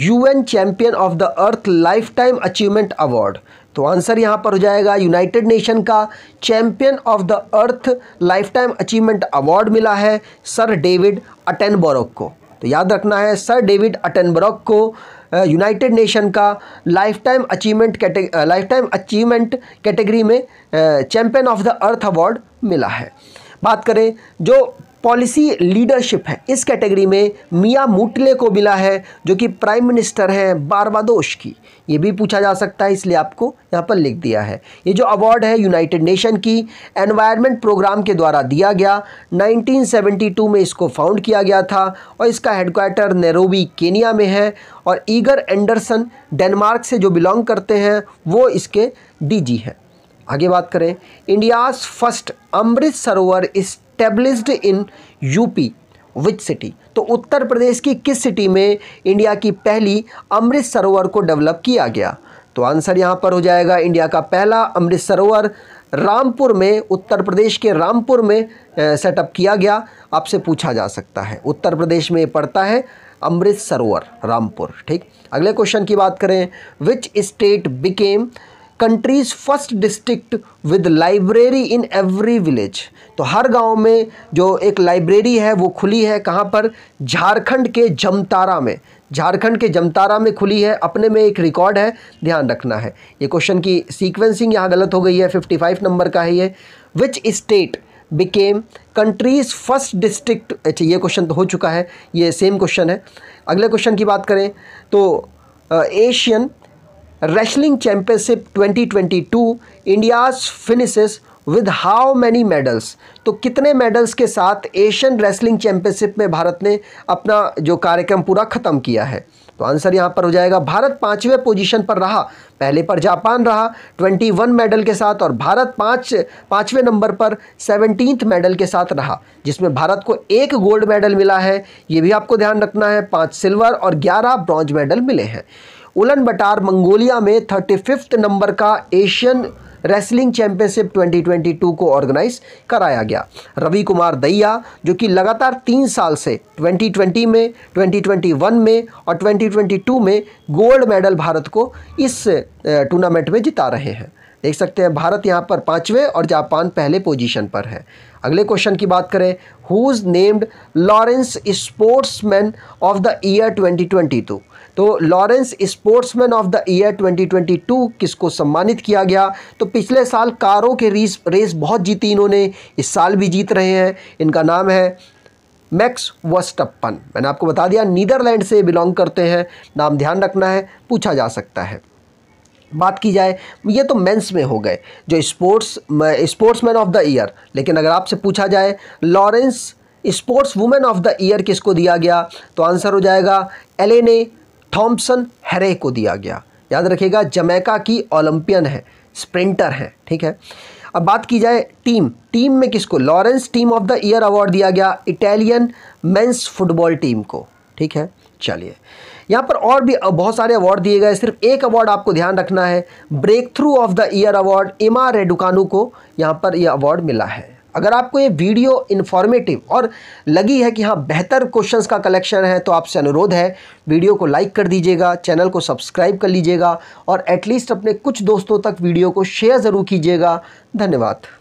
U N champion of the earth life time achievement award तो आंसर यहाँ पर हो जाएगा यूनाइटेड नेशन का champion of the earth life time achievement award मिला है सर डेविड अटेनबोरोक को तो याद रखना है सर डेविड अटेनबरोक को यूनाइटेड uh, नेशन का लाइफ टाइम अचीवमेंट कैटे लाइफ टाइम अचीवमेंट कैटेगरी में champion of the earth award मिला है बात करें जो पॉलिसी लीडरशिप है इस कैटेगरी में मियाँ मुटले को मिला है जो कि प्राइम मिनिस्टर हैं बारवादोश की ये भी पूछा जा सकता है इसलिए आपको यहाँ पर लिख दिया है ये जो अवार्ड है यूनाइटेड नेशन की एनवायरनमेंट प्रोग्राम के द्वारा दिया गया 1972 में इसको फाउंड किया गया था और इसका हेडक्वार्टर नैरोबी केनिया में है और ईगर एंडरसन डेनमार्क से जो बिलोंग करते हैं वो इसके डी हैं आगे बात करें India's first Amrit Sarovar is established in UP which city तो उत्तर प्रदेश की किस सिटी में इंडिया की पहली अमृत सरोवर को डेवलप किया गया तो आंसर यहाँ पर हो जाएगा इंडिया का पहला अमृत सरोवर रामपुर में उत्तर प्रदेश के रामपुर में सेटअप किया गया आपसे पूछा जा सकता है उत्तर प्रदेश में पड़ता है अमृत सरोवर रामपुर ठीक अगले क्वेश्चन की बात करें which state became country's first district with library in every village तो हर गांव में जो एक लाइब्रेरी है वो खुली है कहाँ पर झारखंड के जमतारा में झारखंड के जमतारा में खुली है अपने में एक रिकॉर्ड है ध्यान रखना है ये क्वेश्चन की सीक्वेंसिंग यहाँ गलत हो गई है 55 नंबर का है ये which state became country's first district अच्छा ये क्वेश्चन तो हो चुका है ये सेम क्वेश्चन है अगले क्वेश्चन की बात करें तो Asian wrestling championship 2022 India's finish with how many medals तो कितने मेडल्स के साथ एशियन रेसलिंग चैंपियनशिप में भारत ने अपना जो कार्यक्रम पूरा ख़त्म किया है तो आंसर यहाँ पर हो जाएगा भारत पाँचवें पोजीशन पर रहा पहले पर जापान रहा 21 मेडल के साथ और भारत पाँच पाँचवें नंबर पर सेवनटीन्थ मेडल के साथ रहा जिसमें भारत को एक गोल्ड मेडल मिला है ये भी आपको ध्यान रखना है पाँच सिल्वर और ग्यारह ब्रॉन्ज मेडल मिले हैं उलन बटार मंगोलिया में थर्टी फिफ्थ नंबर का एशियन रेसलिंग चैंपियनशिप 2022 को ऑर्गेनाइज कराया गया रवि कुमार दैया जो कि लगातार तीन साल से 2020 में 2021 में और 2022 में गोल्ड मेडल भारत को इस टूर्नामेंट में जिता रहे हैं देख सकते हैं भारत यहाँ पर पाँचवें और जापान पहले पोजीशन पर है अगले क्वेश्चन की बात करें who's named Laureus sportsman of the year 2022 तो Laureus sportsman of the year 2022 किसको सम्मानित किया गया तो पिछले साल कारों के रेस रेस बहुत जीती इन्होंने इस साल भी जीत रहे हैं इनका नाम है मैक्स वस्टप्पन मैंने आपको बता दिया नीदरलैंड से बिलोंग करते हैं नाम ध्यान रखना है पूछा जा सकता है बात की जाए ये तो मेंस में हो गए जो sports sportsman of the year लेकिन अगर आपसे पूछा जाए Laureus sports women of the year किसको दिया गया तो आंसर हो जाएगा एलेने थॉम्सन हैरे को दिया गया याद रखिएगा जमैका की ओलंपियन है स्प्रिंटर हैं ठीक है अब बात की जाए टीम टीम में किसको Laureus team of the year award दिया गया इटालियन मेंस फुटबॉल टीम को ठीक है चलिए यहाँ पर और भी बहुत सारे अवार्ड दिए गए सिर्फ एक अवार्ड आपको ध्यान रखना है breakthrough of the year award Emma Raducanu को यहाँ पर यह अवार्ड मिला है अगर आपको ये वीडियो इन्फॉर्मेटिव और लगी है कि हाँ बेहतर क्वेश्चंस का कलेक्शन है तो आपसे अनुरोध है वीडियो को लाइक कर दीजिएगा चैनल को सब्सक्राइब कर लीजिएगा और एटलीस्ट अपने कुछ दोस्तों तक वीडियो को शेयर ज़रूर कीजिएगा धन्यवाद